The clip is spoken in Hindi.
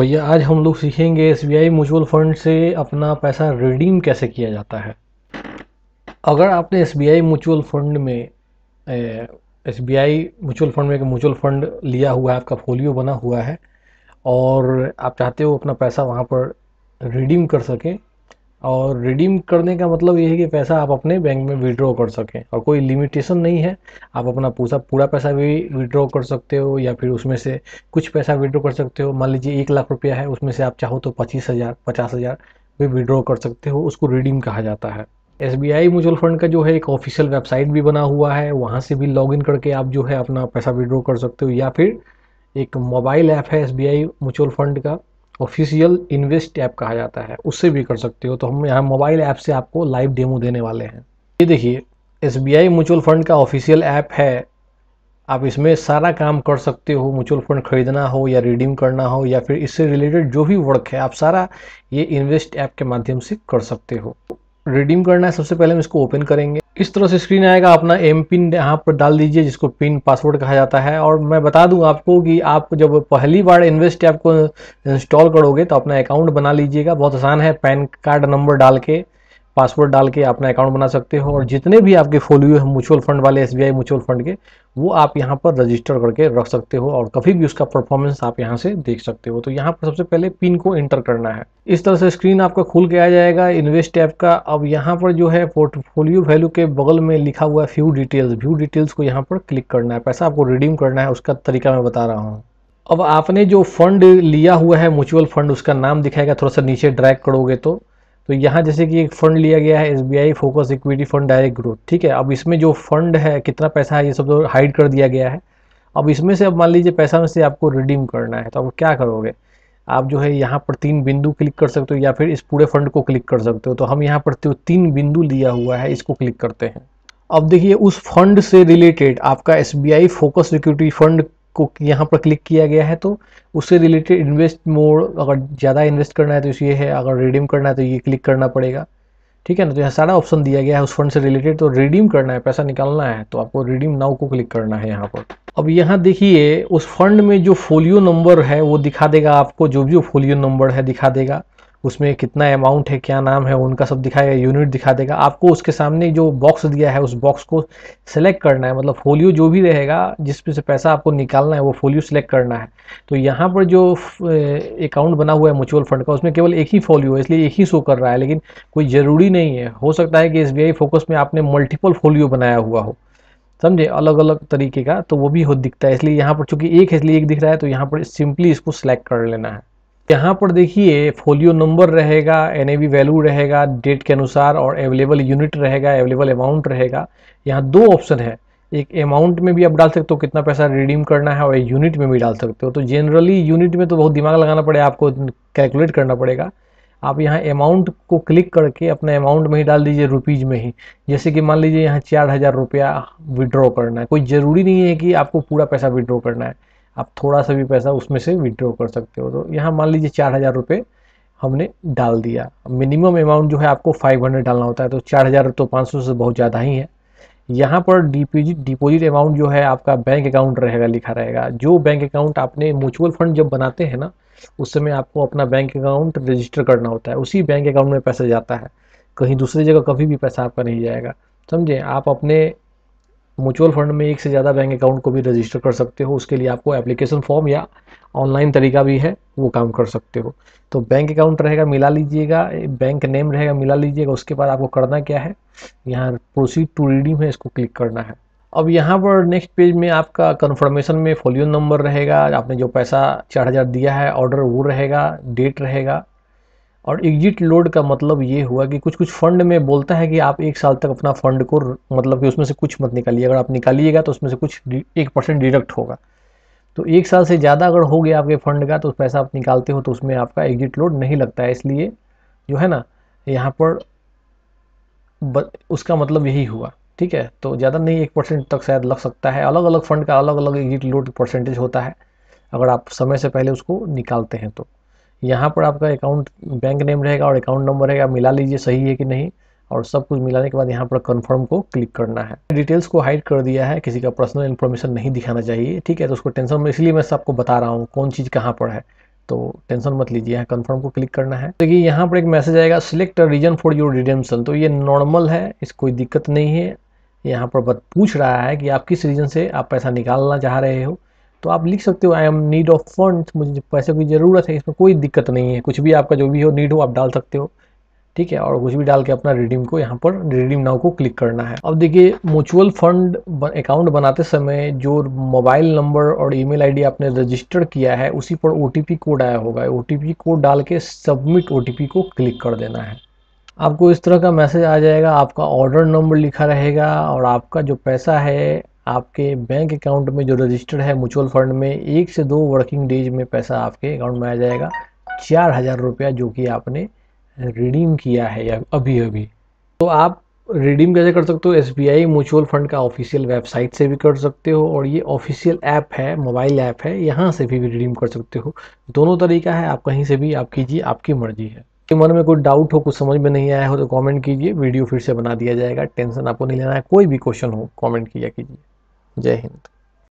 भैया आज हम लोग सीखेंगे एस बी म्यूचुअल फंड से अपना पैसा रिडीम कैसे किया जाता है अगर आपने एस बी म्यूचुअल फंड में एस बी म्यूचुअल फंड में एक म्यूचुअल फंड लिया हुआ है आपका फोलियो बना हुआ है और आप चाहते हो अपना पैसा वहाँ पर रिडीम कर सकें और रिडीम करने का मतलब ये है कि पैसा आप अपने बैंक में विड्रॉ कर सकें और कोई लिमिटेशन नहीं है आप अपना पूरा पूरा पैसा भी विड्रॉ कर सकते हो या फिर उसमें से कुछ पैसा विड्रॉ कर सकते हो मान लीजिए एक लाख रुपया है उसमें से आप चाहो तो पच्चीस हज़ार पचास हज़ार भी विड्रॉ कर सकते हो उसको रिडीम कहा जाता है S B I mutual fund का जो है एक ऑफिशियल वेबसाइट भी बना हुआ है वहाँ से भी लॉग करके आप जो है अपना पैसा विड्रॉ कर सकते हो या फिर एक मोबाइल ऐप है S B I mutual fund का ऑफिशियल इन्वेस्ट ऐप कहा जाता है उससे भी कर सकते हो तो हम यहाँ मोबाइल ऐप से आपको लाइव डेमो देने वाले हैं ये देखिए एस म्यूचुअल फंड का ऑफिशियल ऐप है आप इसमें सारा काम कर सकते हो म्यूचुअल फंड खरीदना हो या रिडीम करना हो या फिर इससे रिलेटेड जो भी वर्क है आप सारा ये इन्वेस्ट ऐप के माध्यम से कर सकते हो रिडीम करना है सबसे पहले हम इसको ओपन करेंगे इस तरह से स्क्रीन आएगा अपना एम पिन यहाँ पर डाल दीजिए जिसको पिन पासवर्ड कहा जाता है और मैं बता दूं आपको कि आप जब पहली बार इन्वेस्ट ऐप को इंस्टॉल करोगे तो अपना अकाउंट बना लीजिएगा बहुत आसान है पैन कार्ड नंबर डाल के पासवर्ड डाल के अपना अकाउंट बना सकते हो और जितने भी आपके फोलियो हैं म्यूचुअल फंड वाले एस म्यूचुअल फंड के वो आप यहाँ पर रजिस्टर करके रख सकते हो और कभी भी उसका परफॉर्मेंस आप यहाँ से देख सकते हो तो यहाँ पर सबसे पहले पिन को एंटर करना है इस तरह से स्क्रीन आपका खुल के आ जाएगा इन्वेस्ट ऐप का अब यहाँ पर जो है पोर्टफोलियो वैल्यू के बगल में लिखा हुआ है फ्यू डिटेल्स व्यू डिटेल्स को यहाँ पर क्लिक करना है पैसा आपको रिडीम करना है उसका तरीका मैं बता रहा हूँ अब आपने जो फंड लिया हुआ है म्यूचुअल फंड उसका नाम दिखाएगा थोड़ा सा नीचे ड्रैग करोगे तो तो यहाँ जैसे कि एक फंड लिया गया है S B I focus equity fund direct growth ठीक है अब इसमें जो फंड है कितना पैसा है ये सब तो हाइड कर दिया गया है अब इसमें से अब मान लीजिए पैसा में से आपको रिडीम करना है तो आप क्या करोगे आप जो है यहाँ पर तीन बिंदु क्लिक कर सकते हो या फिर इस पूरे फंड को क्लिक कर सकते हो तो हम यहाँ पर तो तीन बिंदु लिया हुआ है इसको क्लिक करते हैं अब देखिए उस फंड से रिलेटेड आपका एस फोकस सिक्योरिटी फंड को यहाँ पर क्लिक किया गया है तो उससे रिलेटेड इन्वेस्ट मोड अगर ज़्यादा तो इन्वेस्ट करना है तो ये है अगर रिडीम करना है तो ये क्लिक करना पड़ेगा ठीक है ना तो यहाँ सारा ऑप्शन दिया गया है उस फंड से रिलेटेड तो रिडीम करना है पैसा निकालना है तो आपको रिडीम नाउ को क्लिक करना है यहाँ पर अब यहाँ देखिए उस फंड में जो फोलियो नंबर है वो दिखा देगा आपको जो भी फोलियो नंबर है दिखा देगा उसमें कितना अमाउंट है क्या नाम है उनका सब दिखाएगा यूनिट दिखा देगा आपको उसके सामने जो बॉक्स दिया है उस बॉक्स को सिलेक्ट करना है मतलब फोलियो जो भी रहेगा जिस पे से पैसा आपको निकालना है वो फोलियो सिलेक्ट करना है तो यहाँ पर जो अकाउंट बना हुआ है म्यूचुअल फंड का उसमें केवल एक ही फोलियो है इसलिए एक ही शो कर रहा है लेकिन कोई ज़रूरी नहीं है हो सकता है कि एस फोकस में आपने मल्टीपल फोलियो बनाया हुआ हो समझे अलग अलग तरीके का तो वो भी हो दिखता है इसलिए यहाँ पर चूंकि एक है इसलिए एक दिख रहा है तो यहाँ पर सिंपली इसको सिलेक्ट कर लेना है यहाँ पर देखिए फोलियो नंबर रहेगा एन वैल्यू रहेगा डेट के अनुसार और अवेलेबल यूनिट रहेगा अवेलेबल अमाउंट रहेगा यहाँ दो ऑप्शन है एक अमाउंट में भी आप डाल सकते हो कितना पैसा रिडीम करना है और यूनिट में भी डाल सकते हो तो जनरली यूनिट में तो बहुत दिमाग लगाना पड़ेगा आपको कैलकुलेट करना पड़ेगा आप यहाँ अमाउंट को क्लिक करके अपने अमाउंट में ही डाल दीजिए रुपीज़ में ही जैसे कि मान लीजिए यहाँ चार हज़ार रुपया विड्रॉ करना है कोई ज़रूरी नहीं है कि आपको पूरा पैसा विड्रॉ करना है आप थोड़ा सा भी पैसा उसमें से विड्रॉ कर सकते हो तो यहाँ मान लीजिए चार हज़ार रुपये हमने डाल दिया मिनिमम अमाउंट जो है आपको फाइव हंड्रेड डालना होता है तो चार हज़ार तो पाँच सौ से बहुत ज़्यादा ही है यहाँ पर डिपोजिट डिपोजिट अमाउंट जो है आपका बैंक अकाउंट रहेगा लिखा रहेगा जो बैंक अकाउंट आपने म्यूचुअल फंड जब बनाते हैं ना उस समय आपको अपना बैंक अकाउंट रजिस्टर करना होता है उसी बैंक अकाउंट में पैसा जाता है कहीं दूसरी जगह कभी भी पैसा आपका नहीं जाएगा समझे आप अपने म्यूचुअल फंड में एक से ज़्यादा बैंक अकाउंट को भी रजिस्टर कर सकते हो उसके लिए आपको एप्लीकेशन फॉर्म या ऑनलाइन तरीका भी है वो काम कर सकते हो तो बैंक अकाउंट रहेगा मिला लीजिएगा बैंक नेम रहेगा मिला लीजिएगा उसके बाद आपको करना क्या है यहाँ प्रोसीड टू रीडिंग है इसको क्लिक करना है अब यहाँ पर नेक्स्ट पेज में आपका कन्फर्मेशन में फोलियो नंबर रहेगा आपने जो पैसा चार हज़ार दिया है ऑर्डर वो रहेगा डेट रहेगा और एग्जिट लोड का मतलब ये हुआ कि कुछ कुछ फंड में बोलता है कि आप एक साल तक अपना फंड को मतलब कि उसमें से कुछ मत निकालिए अगर आप निकालिएगा तो उसमें से कुछ एक परसेंट डिडक्ट होगा तो एक साल से ज़्यादा अगर हो गया आपके फंड का तो पैसा आप निकालते हो तो उसमें आपका एग्जिट लोड नहीं लगता है इसलिए जो है ना यहाँ पर ब, उसका मतलब यही हुआ ठीक है तो ज़्यादा नहीं एक परसेंट तक शायद लग सकता है अलग अलग फंड का अलग अलग एग्जिट लोड परसेंटेज होता है अगर आप समय से पहले उसको निकालते हैं तो यहाँ पर आपका अकाउंट बैंक नेम रहेगा और अकाउंट नंबर रहेगा मिला लीजिए सही है कि नहीं और सब कुछ मिलाने के बाद यहाँ पर कन्फर्म को क्लिक करना है डिटेल्स को हाइड कर दिया है किसी का पर्सनल इन्फॉर्मेशन नहीं दिखाना चाहिए ठीक है तो उसको टेंशन में इसलिए मैं सबको बता रहा हूँ कौन चीज़ कहाँ पर है तो टेंशन मत लीजिए यहाँ कन्फर्म को क्लिक करना है देखिए तो यहाँ पर एक मैसेज आएगा select reason for your redemption तो ये नॉर्मल है इस कोई दिक्कत नहीं है यहाँ पर पूछ रहा है कि आप किस रीजन से आप पैसा निकालना चाह रहे हो तो आप लिख सकते हो I am need of fund मुझे पैसे की ज़रूरत है इसमें कोई दिक्कत नहीं है कुछ भी आपका जो भी हो नीड हो आप डाल सकते हो ठीक है और कुछ भी डाल के अपना रिडीम को यहाँ पर रिडीम नाव को क्लिक करना है अब देखिए म्यूचुअल फंड अकाउंट बनाते समय जो मोबाइल नंबर और ईमेल आईडी आपने रजिस्टर किया है उसी पर ओ कोड आया होगा ओ कोड डाल के सबमिट ओ को क्लिक कर देना है आपको इस तरह का मैसेज आ जाएगा आपका ऑर्डर नंबर लिखा रहेगा और आपका जो पैसा है आपके बैंक अकाउंट में जो रजिस्टर्ड है म्यूचुअल फंड में एक से दो वर्किंग डेज में पैसा आपके अकाउंट में आ जाएगा चार हज़ार रुपया जो कि आपने रिडीम किया है या अभी अभी तो आप रिडीम कैसे कर सकते हो S B I mutual fund का ऑफिशियल वेबसाइट से भी कर सकते हो और ये ऑफिशियल ऐप है मोबाइल ऐप है यहाँ से भी, भी रिडीम कर सकते हो दोनों तरीका है आप कहीं से भी आप कीजिए आपकी मर्जी है कि मन में कोई डाउट हो कुछ समझ में नहीं आया हो तो कमेंट कीजिए वीडियो फिर से बना दिया जाएगा टेंशन आपको नहीं लेना है कोई भी क्वेश्चन हो कमेंट किया कीजिए जय हिंद